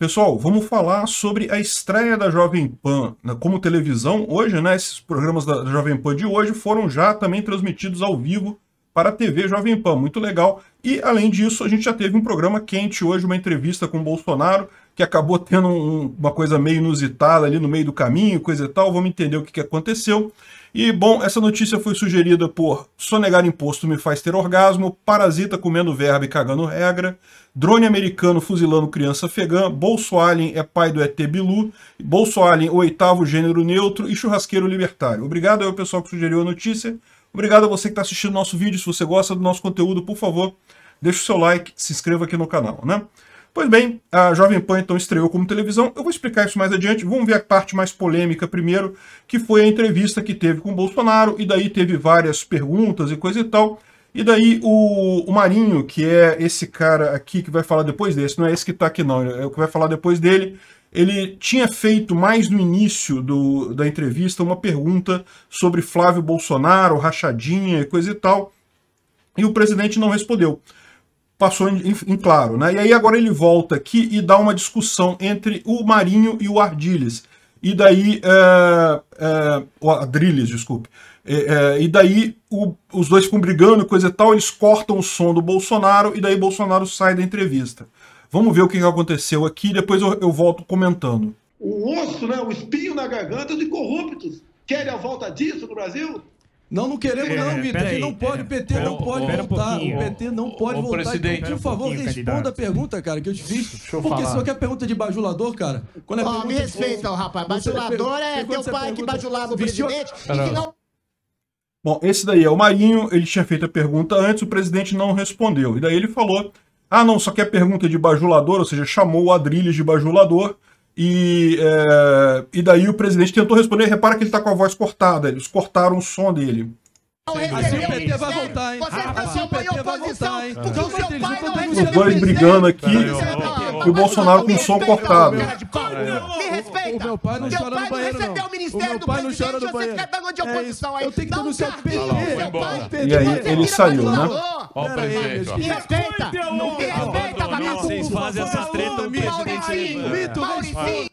Pessoal, vamos falar sobre a estreia da Jovem Pan né, como televisão hoje, né? Esses programas da Jovem Pan de hoje foram já também transmitidos ao vivo para a TV Jovem Pan, muito legal. E além disso, a gente já teve um programa quente hoje, uma entrevista com o Bolsonaro, que acabou tendo um, uma coisa meio inusitada ali no meio do caminho, coisa e tal. Vamos entender o que, que aconteceu. E, bom, essa notícia foi sugerida por Sonegar Imposto Me Faz Ter Orgasmo, Parasita Comendo verba e Cagando Regra, Drone Americano Fuzilando Criança Afegã, Bolso Alien é Pai do ET Bilu, Bolso Alien, o oitavo gênero neutro e Churrasqueiro Libertário. Obrigado ao pessoal que sugeriu a notícia, obrigado a você que está assistindo nosso vídeo, se você gosta do nosso conteúdo, por favor, deixe o seu like, se inscreva aqui no canal, né? Pois bem, a Jovem Pan então estreou como televisão. Eu vou explicar isso mais adiante. Vamos ver a parte mais polêmica primeiro, que foi a entrevista que teve com o Bolsonaro, e daí teve várias perguntas e coisa e tal. E daí o, o Marinho, que é esse cara aqui que vai falar depois desse, não é esse que está aqui não, é o que vai falar depois dele, ele tinha feito mais no início do, da entrevista uma pergunta sobre Flávio Bolsonaro, rachadinha e coisa e tal, e o presidente não respondeu passou em, em, claro, né? E aí agora ele volta aqui e dá uma discussão entre o Marinho e o Ardiles. E daí. É, é, o Adriles, desculpe. É, é, e daí o, os dois ficam brigando, coisa e tal, eles cortam o som do Bolsonaro e daí Bolsonaro sai da entrevista. Vamos ver o que aconteceu aqui, depois eu, eu volto comentando. O osso, né, o espinho na garganta de corruptos. Querem a volta disso no Brasil? Não, não queremos, não, é, Vitor. Aqui não pode, o PT não pode voltar. o PT não pode voltar. Presidente, por favor, responda a pergunta, cara, que eu te fiz. Porque se é pergunta de bajulador, cara. Quando é me respeita, rapaz. Bajulador é teu pai que bajulava o presidente e que não. Bom, esse daí é o Marinho, ele tinha feito a pergunta antes, o presidente não respondeu. E daí ele falou: ah, não, só que é pergunta de bajulador, ou seja, chamou o Adrilles de bajulador. E, é, e daí o presidente tentou responder, repara que ele está com a voz cortada, eles cortaram o som dele. Os dois brigando aqui e o Bolsonaro com o som cortado. O meu pai não chora no banheiro, não. recebeu o ministério do presidente, não chora no você é de oposição é aí. Eu tenho que estar no seu PT. E aí ele saiu, né? Olha o presidente. Me respeita. Me respeita, vagabundo. Vocês fazem essas treta no presidente. Né? Mauricinho.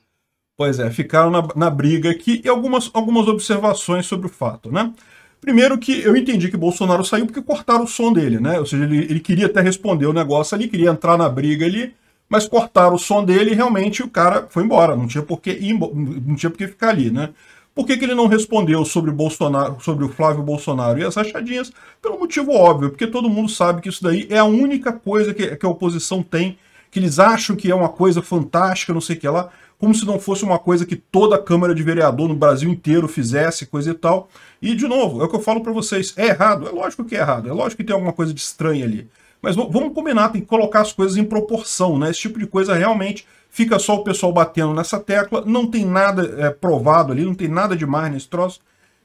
Pois é, ficaram na, na, briga aqui e algumas, algumas observações sobre o fato, né? Primeiro que eu entendi que Bolsonaro saiu porque cortaram o som dele, né? Ou seja, ele, ele queria até responder o negócio ali, queria entrar na briga ali, mas cortaram o som dele e realmente o cara foi embora, não tinha por que, não tinha por que ficar ali, né? Por que, que ele não respondeu sobre o, Bolsonaro, sobre o Flávio Bolsonaro e as rachadinhas? Pelo motivo óbvio, porque todo mundo sabe que isso daí é a única coisa que, que a oposição tem, que eles acham que é uma coisa fantástica, não sei o que lá, como se não fosse uma coisa que toda a Câmara de Vereador no Brasil inteiro fizesse, coisa e tal. E, de novo, é o que eu falo para vocês, é errado, é lógico que é errado, é lógico que tem alguma coisa de estranha ali. Mas vamos combinar, tem que colocar as coisas em proporção, né? Esse tipo de coisa realmente fica só o pessoal batendo nessa tecla, não tem nada é, provado ali, não tem nada demais nesse troço.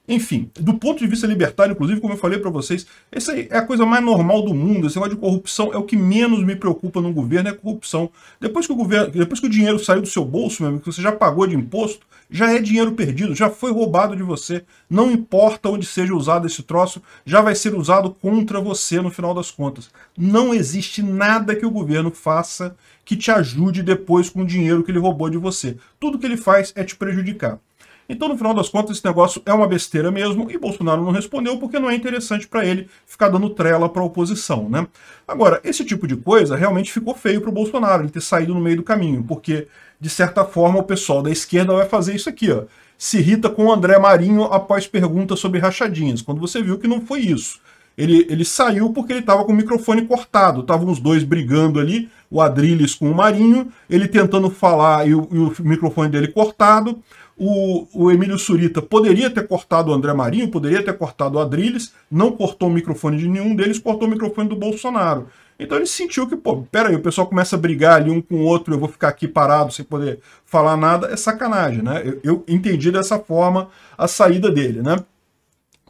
Enfim, do ponto de vista libertário, inclusive, como eu falei para vocês, essa é a coisa mais normal do mundo. Esse negócio de corrupção é o que menos me preocupa no governo, é corrupção. Depois que o governo, depois que o dinheiro saiu do seu bolso, mesmo que você já pagou de imposto, já é dinheiro perdido, já foi roubado de você. Não importa onde seja usado esse troço, já vai ser usado contra você no final das contas. Não existe nada que o governo faça que te ajude depois com o dinheiro que ele roubou de você. Tudo que ele faz é te prejudicar. Então, no final das contas, esse negócio é uma besteira mesmo e Bolsonaro não respondeu porque não é interessante para ele ficar dando trela para a oposição, né? Agora, esse tipo de coisa realmente ficou feio para o Bolsonaro, ele ter saído no meio do caminho, porque, de certa forma, o pessoal da esquerda vai fazer isso aqui, ó. Se irrita com o André Marinho após perguntas sobre rachadinhas, quando você viu que não foi isso. Ele, ele saiu porque ele estava com o microfone cortado, estavam os dois brigando ali, o Adrilles com o Marinho, ele tentando falar e o, e o microfone dele cortado o, o, Emílio Surita poderia ter cortado o André Marinho, poderia ter cortado o Adriles, não cortou o microfone de nenhum deles, cortou o microfone do Bolsonaro. Então ele sentiu que, pô, peraí, o pessoal começa a brigar ali um com o outro, eu vou ficar aqui parado sem poder falar nada, é sacanagem, né? Eu, eu entendi dessa forma a saída dele, né?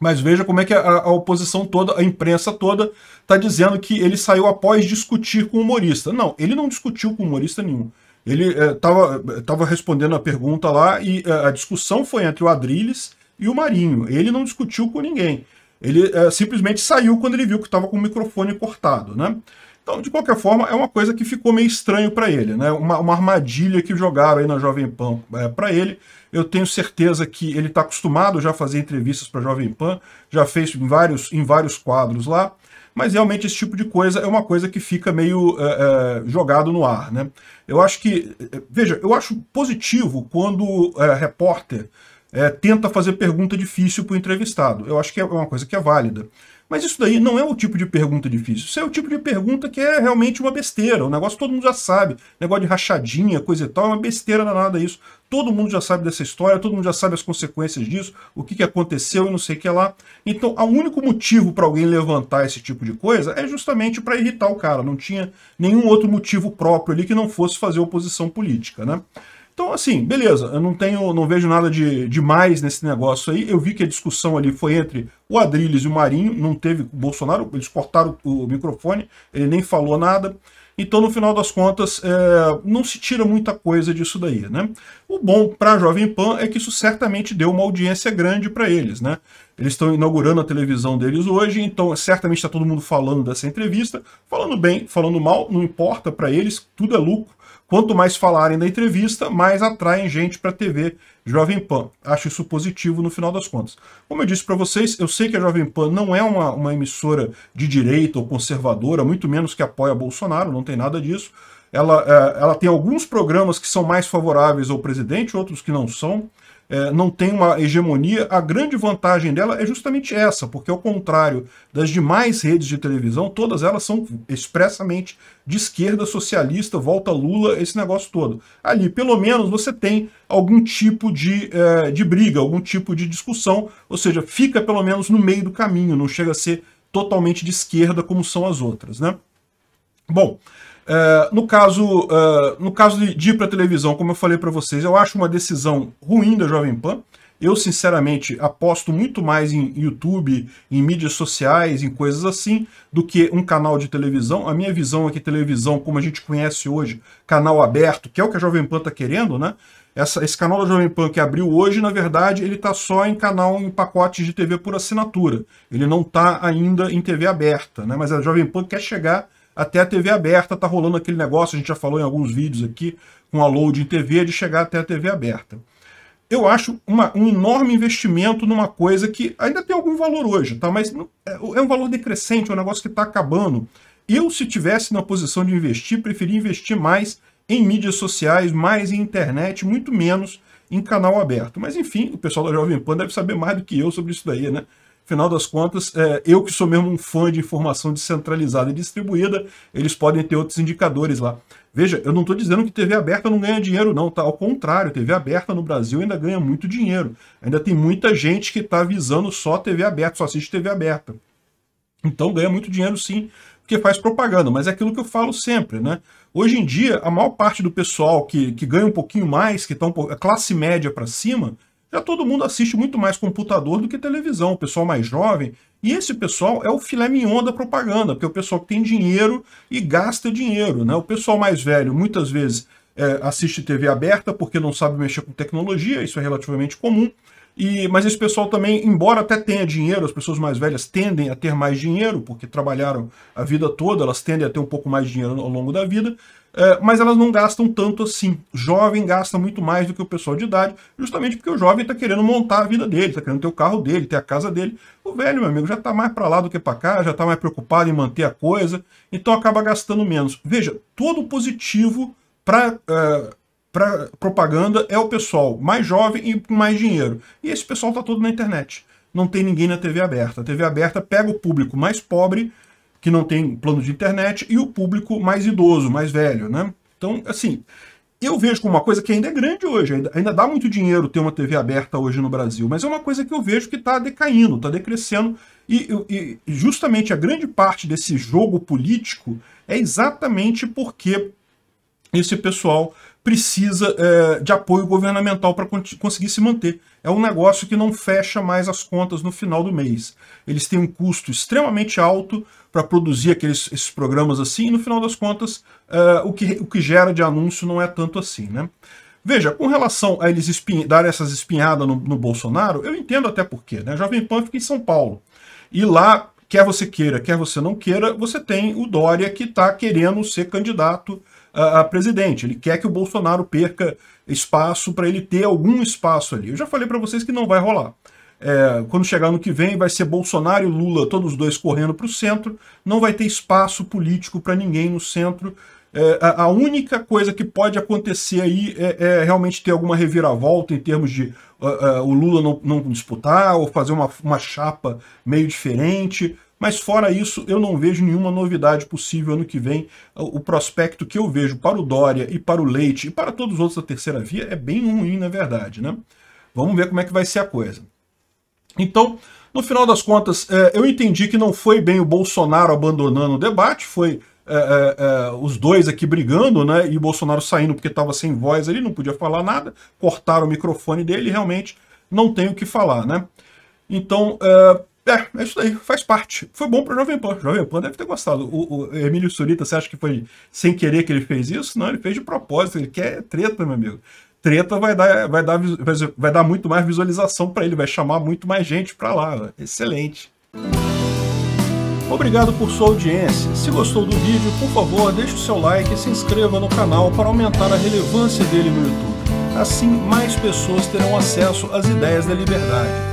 Mas veja como é que a, a oposição toda, a imprensa toda, está dizendo que ele saiu após discutir com o humorista. Não, ele não discutiu com humorista nenhum. Ele estava eh, é, eh, respondendo a pergunta lá e eh, a discussão foi entre o Adrilles e o Marinho. Ele não discutiu com ninguém. Ele é, simplesmente saiu quando ele viu que estava com o microfone cortado, né? Então, de qualquer forma, é uma coisa que ficou meio estranho para ele, né? Uma, uma, armadilha que jogaram aí na Jovem Pan é, para ele. Eu tenho certeza que ele está acostumado já a fazer entrevistas para a Jovem Pan, já fez em vários, em vários quadros lá mas realmente esse tipo de coisa é uma coisa que fica meio é, é, jogado no ar. Né? Eu acho que, é, veja, eu acho positivo quando é, repórter é, tenta fazer pergunta difícil para o entrevistado. Eu acho que é uma coisa que é válida. Mas isso daí não é o tipo de pergunta difícil. Isso é o tipo de pergunta que é realmente uma besteira. O negócio todo mundo já sabe. Negócio de rachadinha, coisa e tal, é uma besteira danada isso todo mundo já sabe dessa história, todo mundo já sabe as consequências disso, o que, que aconteceu e não sei o que lá. Então, o único motivo para alguém levantar esse tipo de coisa é justamente para irritar o cara. Não tinha nenhum outro motivo próprio ali que não fosse fazer oposição política, né? Então, assim, beleza, eu não tenho, não vejo nada de demais nesse negócio aí. Eu vi que a discussão ali foi entre o Adrilles e o Marinho, não teve o Bolsonaro, eles cortaram o microfone, ele nem falou nada. Então, no final das contas, é, não se tira muita coisa disso daí. Né? O bom para a Jovem Pan é que isso certamente deu uma audiência grande para eles. Né? Eles estão inaugurando a televisão deles hoje, então certamente está todo mundo falando dessa entrevista, falando bem, falando mal, não importa para eles, tudo é lucro. Quanto mais falarem da entrevista, mais atraem gente para a TV Jovem Pan. Acho isso positivo no final das contas. Como eu disse para vocês, eu sei que a Jovem Pan não é uma, uma emissora de direita ou conservadora, muito menos que apoia Bolsonaro, não tem nada disso. Ela, é, ela tem alguns programas que são mais favoráveis ao presidente, outros que não são é, não tem uma hegemonia, a grande vantagem dela é justamente essa, porque ao contrário das demais redes de televisão, todas elas são expressamente de esquerda, socialista, volta Lula, esse negócio todo. Ali, pelo menos, você tem algum tipo de, é, de briga, algum tipo de discussão, ou seja, fica pelo menos no meio do caminho, não chega a ser totalmente de esquerda como são as outras, né? Bom, eh, no caso, eh, no caso de ir para televisão, como eu falei para vocês, eu acho uma decisão ruim da Jovem Pan. Eu, sinceramente, aposto muito mais em YouTube, em mídias sociais, em coisas assim, do que um canal de televisão. A minha visão é que televisão, como a gente conhece hoje, canal aberto, que é o que a Jovem Pan está querendo, né? Essa, esse canal da Jovem Pan que abriu hoje, na verdade, ele está só em canal em pacotes de TV por assinatura. Ele não está ainda em TV aberta, né? Mas a Jovem Pan quer chegar até a TV aberta. Tá rolando aquele negócio, a gente já falou em alguns vídeos aqui, com a loading TV, de chegar até a TV aberta. Eu acho uma, um enorme investimento numa coisa que ainda tem algum valor hoje, tá? Mas é, é um valor decrescente, é um negócio que está acabando. Eu, se tivesse na posição de investir, preferia investir mais em mídias sociais, mais em internet, muito menos em canal aberto. Mas enfim, o pessoal da Jovem Pan deve saber mais do que eu sobre isso daí, né? Afinal das contas, é, eu que sou mesmo um fã de informação descentralizada e distribuída, eles podem ter outros indicadores lá. Veja, eu não estou dizendo que TV aberta não ganha dinheiro, não, tá? Ao contrário, TV aberta no Brasil ainda ganha muito dinheiro. Ainda tem muita gente que está visando só TV aberta, só assiste TV aberta. Então ganha muito dinheiro sim, porque faz propaganda, mas é aquilo que eu falo sempre, né? Hoje em dia, a maior parte do pessoal que, que ganha um pouquinho mais, que está um pouco, a classe média para cima, já é, todo mundo assiste muito mais computador do que televisão, o pessoal mais jovem. E esse pessoal é o filé mignon da propaganda, porque é o pessoal que tem dinheiro e gasta dinheiro. Né? O pessoal mais velho muitas vezes é, assiste TV aberta porque não sabe mexer com tecnologia, isso é relativamente comum. E, mas esse pessoal também, embora até tenha dinheiro, as pessoas mais velhas tendem a ter mais dinheiro, porque trabalharam a vida toda, elas tendem a ter um pouco mais de dinheiro ao longo da vida, é, mas elas não gastam tanto assim. Jovem gasta muito mais do que o pessoal de idade, justamente porque o jovem está querendo montar a vida dele, está querendo ter o carro dele, ter a casa dele. O velho, meu amigo, já está mais para lá do que para cá, já está mais preocupado em manter a coisa, então acaba gastando menos. Veja, todo positivo para uh, é, para propaganda é o pessoal mais jovem e com mais dinheiro. E esse pessoal está todo na internet. Não tem ninguém na TV aberta. A TV aberta pega o público mais pobre, que não tem plano de internet, e o público mais idoso, mais velho, né? Então, assim, eu vejo como uma coisa que ainda é grande hoje, ainda, ainda dá muito dinheiro ter uma TV aberta hoje no Brasil, mas é uma coisa que eu vejo que está decaindo, está decrescendo, e, e, justamente a grande parte desse jogo político é exatamente porque esse pessoal precisa é, de apoio governamental para conseguir se manter. É um negócio que não fecha mais as contas no final do mês. Eles têm um custo extremamente alto para produzir aqueles esses programas assim, e no final das contas, é, o, que, o que gera de anúncio não é tanto assim. Né? Veja, com relação a eles dar essas espinhadas no, no, Bolsonaro, eu entendo até porquê. Né? Jovem Pan fica em São Paulo. E lá, quer você queira, quer você não queira, você tem o Dória que está querendo ser candidato a, presidente. Ele quer que o Bolsonaro perca espaço para ele ter algum espaço ali. Eu já falei para vocês que não vai rolar. É, quando chegar no que vem, vai ser Bolsonaro e Lula, todos os dois correndo para o centro. Não vai ter espaço político para ninguém no centro. É, a, a, única coisa que pode acontecer aí é, é, realmente ter alguma reviravolta em termos de uh, uh, o Lula não, não, disputar ou fazer uma, uma chapa meio diferente. Mas fora isso, eu não vejo nenhuma novidade possível ano que vem. O prospecto que eu vejo para o Dória e para o Leite e para todos os outros da terceira via é bem ruim, na é verdade. Né? Vamos ver como é que vai ser a coisa. Então, no final das contas, é, eu entendi que não foi bem o Bolsonaro abandonando o debate, foi é, os dois aqui brigando, né? E o Bolsonaro saindo porque estava sem voz ali, não podia falar nada, cortaram o microfone dele e realmente não tem o que falar, né? Então, é, é isso daí, faz parte. Foi bom para Jovem Pan. Jovem Pan deve ter gostado. O, o, Emílio Surita, você acha que foi sem querer que ele fez isso? Não, ele fez de propósito, ele quer treta, meu amigo. Treta vai dar, vai dar, vai dar muito mais visualização para ele, vai chamar muito mais gente para lá. Excelente. Obrigado por sua audiência. Se gostou do vídeo, por favor, deixe o seu like e se inscreva no canal para aumentar a relevância dele no YouTube. Assim, mais pessoas terão acesso às ideias da liberdade